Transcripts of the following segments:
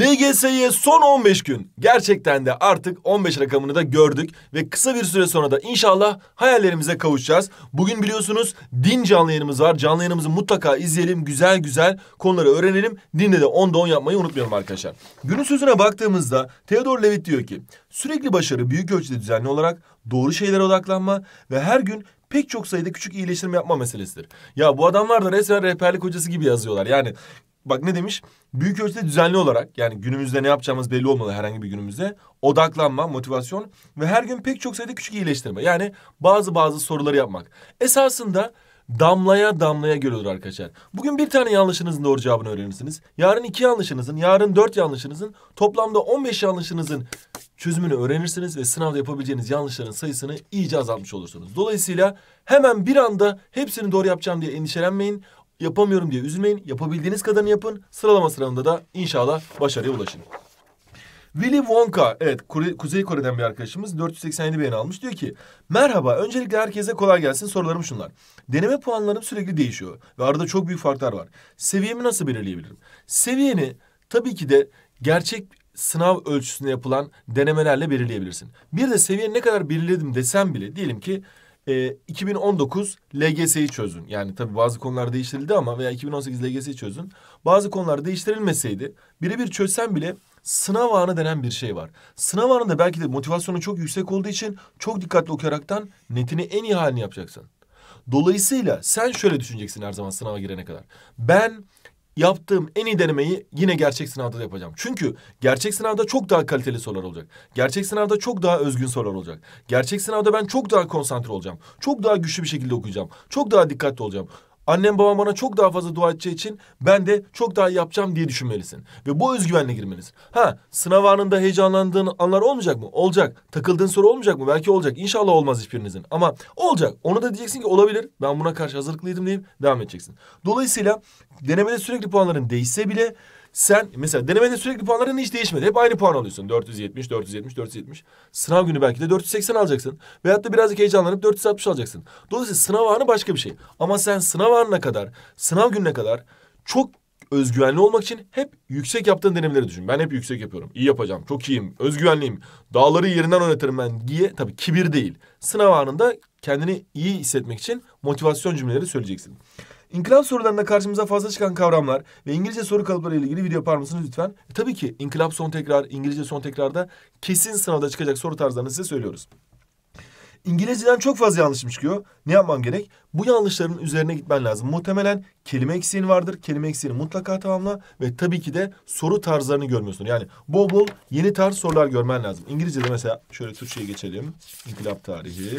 LGS'ye son 15 gün. Gerçekten de artık 15 rakamını da gördük ve kısa bir süre sonra da inşallah hayallerimize kavuşacağız. Bugün biliyorsunuz din canlı yayınımız var. Canlı yayınımızı mutlaka izleyelim. Güzel güzel konuları öğrenelim. Dinde de 10'da 10 yapmayı unutmayalım arkadaşlar. Günün sözüne baktığımızda Theodor Levitt diyor ki sürekli başarı büyük ölçüde düzenli olarak doğru şeylere odaklanma ve her gün pek çok sayıda küçük iyileştirme yapma meselesidir. Ya bu adamlar da resmen rehberlik hocası gibi yazıyorlar. Yani bak ne demiş? Büyük ölçüde düzenli olarak yani günümüzde ne yapacağımız belli olmalı herhangi bir günümüzde. Odaklanma, motivasyon ve her gün pek çok sayıda küçük iyileştirme. Yani bazı bazı soruları yapmak. Esasında damlaya damlaya görülür arkadaşlar. Bugün bir tane yanlışınızın doğru cevabını öğrenirsiniz. Yarın iki yanlışınızın, yarın dört yanlışınızın, toplamda on beş yanlışınızın çözümünü öğrenirsiniz ve sınavda yapabileceğiniz yanlışların sayısını iyice azaltmış olursunuz. Dolayısıyla hemen bir anda hepsini doğru yapacağım diye endişelenmeyin. Yapamıyorum diye üzülmeyin. Yapabildiğiniz kadarını yapın. Sıralama sıranında da inşallah başarıya ulaşın. Willy Wonka, evet Kuzey Kore'den bir arkadaşımız 487 beğeni almış. Diyor ki, merhaba öncelikle herkese kolay gelsin sorularım şunlar. Deneme puanlarım sürekli değişiyor ve arada çok büyük farklar var. Seviyemi nasıl belirleyebilirim? Seviyeni tabii ki de gerçek sınav ölçüsünde yapılan denemelerle belirleyebilirsin. Bir de seviyeni ne kadar belirledim desem bile diyelim ki e, 2019 LGS'yi çözün. Yani tabi bazı konular değiştirildi ama veya 2018 LGS'yi çözün. Bazı konular değiştirilmeseydi birebir çözsen bile sınav anı denen bir şey var. Sınav anında belki de motivasyonu çok yüksek olduğu için çok dikkatli okuyaraktan netini en iyi halini yapacaksın. Dolayısıyla sen şöyle düşüneceksin her zaman sınava girene kadar. Ben yaptığım en iyi denemeyi yine gerçek sınavda da yapacağım. Çünkü gerçek sınavda çok daha kaliteli sorular olacak. Gerçek sınavda çok daha özgün sorular olacak. Gerçek sınavda ben çok daha konsantre olacağım. Çok daha güçlü bir şekilde okuyacağım. Çok daha dikkatli olacağım annem babam bana çok daha fazla dua edeceği için ben de çok daha iyi yapacağım diye düşünmelisin. Ve bu özgüvenle girmelisin. Ha sınav anında heyecanlandığın anlar olmayacak mı? Olacak. Takıldığın soru olmayacak mı? Belki olacak. İnşallah olmaz hiçbirinizin. Ama olacak. Onu da diyeceksin ki olabilir. Ben buna karşı hazırlıklıydım deyip devam edeceksin. Dolayısıyla denemede sürekli puanların değişse bile sen mesela denemede sürekli puanların hiç değişmedi. Hep aynı puan alıyorsun. 470, 470, 470. Sınav günü belki de 480 alacaksın. Veyahut da birazcık heyecanlanıp 460 alacaksın. Dolayısıyla sınav anı başka bir şey. Ama sen sınav anına kadar, sınav gününe kadar çok özgüvenli olmak için hep yüksek yaptığın denemeleri düşün. Ben hep yüksek yapıyorum. İyi yapacağım, çok iyiyim, özgüvenliyim. Dağları yerinden oynatırım ben diye. Tabii kibir değil. Sınav anında kendini iyi hissetmek için motivasyon cümleleri söyleyeceksin. İnkılap sorularında karşımıza fazla çıkan kavramlar ve İngilizce soru kalıpları ile ilgili video yapar mısınız lütfen? E, tabii ki inkılap son tekrar, İngilizce son tekrarda kesin sınavda çıkacak soru tarzlarını size söylüyoruz. İngilizceden çok fazla yanlışım çıkıyor. Ne yapmam gerek? Bu yanlışların üzerine gitmen lazım. Muhtemelen kelime eksiğin vardır. Kelime eksiğini mutlaka tamamla ve tabii ki de soru tarzlarını görmüyorsun. Yani bol bol yeni tarz sorular görmen lazım. İngilizce'de mesela şöyle Türkçe'ye geçelim. İnkılap tarihi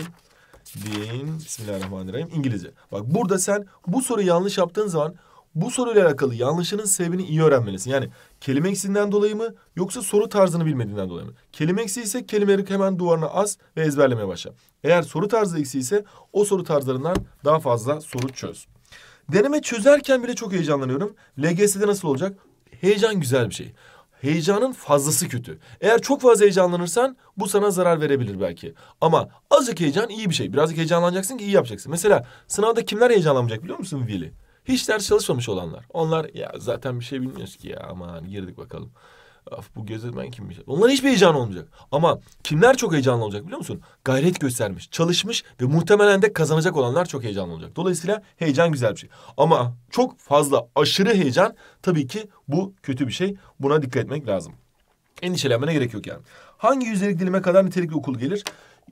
din, Bismillahirrahmanirrahim İngilizce. Bak burada sen bu soruyu yanlış yaptığın zaman bu soruyla alakalı yanlışının sebebini iyi öğrenmelisin. Yani kelime eksiğinden dolayı mı yoksa soru tarzını bilmediğinden dolayı mı? Kelime eksiği ise kelimeleri hemen duvarına as ve ezberlemeye başla. Eğer soru tarzı eksiği ise o soru tarzlarından daha fazla soru çöz. Deneme çözerken bile çok heyecanlanıyorum. LGS'de nasıl olacak? Heyecan güzel bir şey heyecanın fazlası kötü. Eğer çok fazla heyecanlanırsan bu sana zarar verebilir belki. Ama azıcık heyecan iyi bir şey. Birazcık heyecanlanacaksın ki iyi yapacaksın. Mesela sınavda kimler heyecanlanmayacak biliyor musun Vili. Hiç ders çalışmamış olanlar. Onlar ya zaten bir şey bilmiyoruz ki ya aman girdik bakalım. Af bu gözetmen kimmiş? Onların hiçbir heyecanı olmayacak. Ama kimler çok heyecanlı olacak biliyor musun? Gayret göstermiş, çalışmış ve muhtemelen de kazanacak olanlar çok heyecanlı olacak. Dolayısıyla heyecan güzel bir şey. Ama çok fazla aşırı heyecan tabii ki bu kötü bir şey. Buna dikkat etmek lazım. Endişelenmene gerek yok yani. Hangi yüzdelik dilime kadar nitelikli okul gelir?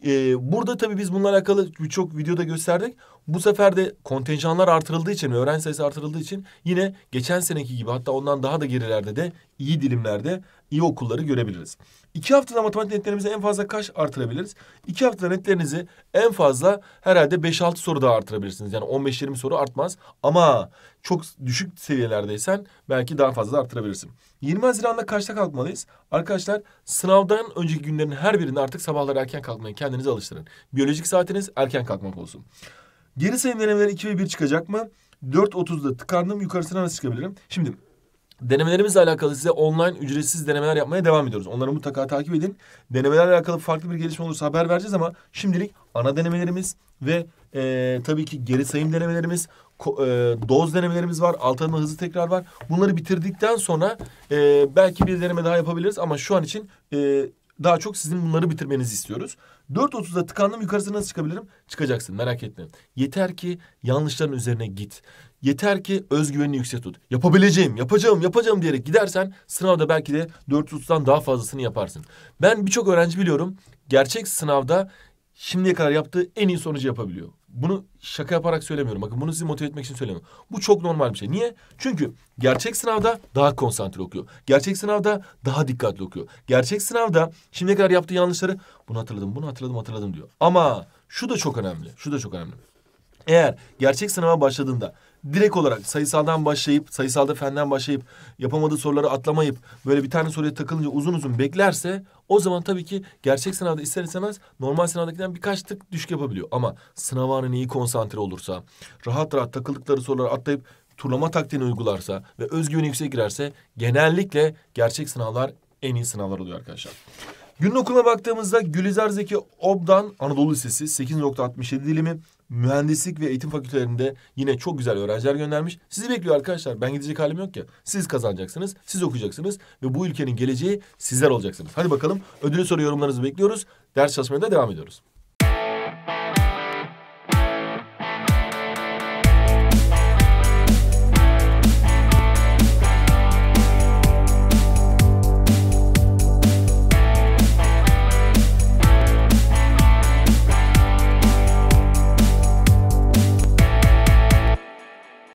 Ee, burada tabii biz bunlarla alakalı birçok videoda gösterdik. Bu sefer de kontenjanlar artırıldığı için öğrenci sayısı artırıldığı için yine geçen seneki gibi hatta ondan daha da gerilerde de iyi dilimlerde iyi okulları görebiliriz. İki haftada matematik netlerimizi en fazla kaç artırabiliriz? İki haftada netlerinizi en fazla herhalde beş altı soru daha artırabilirsiniz. Yani on beş soru artmaz ama çok düşük seviyelerdeysen belki daha fazla da artırabilirsin. 20 Haziran'da kaçta kalkmalıyız? Arkadaşlar sınavdan önceki günlerin her birinde artık sabahları erken kalkmaya kendinizi alıştırın. Biyolojik saatiniz erken kalkmak olsun. Geri sayım denemeleri 2 ve 1 çıkacak mı? 4.30'da tıkandım. Yukarısına nasıl çıkabilirim? Şimdi Denemelerimizle alakalı size online ücretsiz denemeler yapmaya devam ediyoruz. Onları mutlaka takip edin. Denemelerle alakalı farklı bir gelişme olursa haber vereceğiz ama şimdilik ana denemelerimiz ve e, tabii ki geri sayım denemelerimiz, e, doz denemelerimiz var, alt adım hızlı tekrar var. Bunları bitirdikten sonra e, belki bir deneme daha yapabiliriz ama şu an için e, daha çok sizin bunları bitirmenizi istiyoruz. 4.30'da tıkandım yukarısı nasıl çıkabilirim? Çıkacaksın merak etme. Yeter ki yanlışların üzerine git. Yeter ki özgüvenini yüksek tut. Yapabileceğim, yapacağım, yapacağım diyerek gidersen sınavda belki de 4.30'dan daha fazlasını yaparsın. Ben birçok öğrenci biliyorum gerçek sınavda şimdiye kadar yaptığı en iyi sonucu yapabiliyor. Bunu şaka yaparak söylemiyorum. Bakın bunu sizi motive etmek için söylemiyorum. Bu çok normal bir şey. Niye? Çünkü gerçek sınavda daha konsantre okuyor. Gerçek sınavda daha dikkatli okuyor. Gerçek sınavda şimdiye kadar yaptığı yanlışları bunu hatırladım, bunu hatırladım, hatırladım diyor. Ama şu da çok önemli. Şu da çok önemli. Eğer gerçek sınava başladığında direkt olarak sayısaldan başlayıp sayısalda fenden başlayıp yapamadığı soruları atlamayıp böyle bir tane soruya takılınca uzun uzun beklerse o zaman tabii ki gerçek sınavda ister istemez normal sınavdakinden birkaç tık düşük yapabiliyor. Ama sınava anını hani iyi konsantre olursa rahat rahat takıldıkları soruları atlayıp turlama taktiğini uygularsa ve özgüveni yüksek girerse genellikle gerçek sınavlar en iyi sınavlar oluyor arkadaşlar. Günün okuluna baktığımızda Gülizar Zeki Obdan Anadolu Lisesi 8.67 dilimi mühendislik ve eğitim fakültelerinde yine çok güzel öğrenciler göndermiş. Sizi bekliyor arkadaşlar. Ben gidecek halim yok ya. Siz kazanacaksınız, siz okuyacaksınız ve bu ülkenin geleceği sizler olacaksınız. Hadi bakalım ödülü soru yorumlarınızı bekliyoruz. Ders çalışmaya da devam ediyoruz.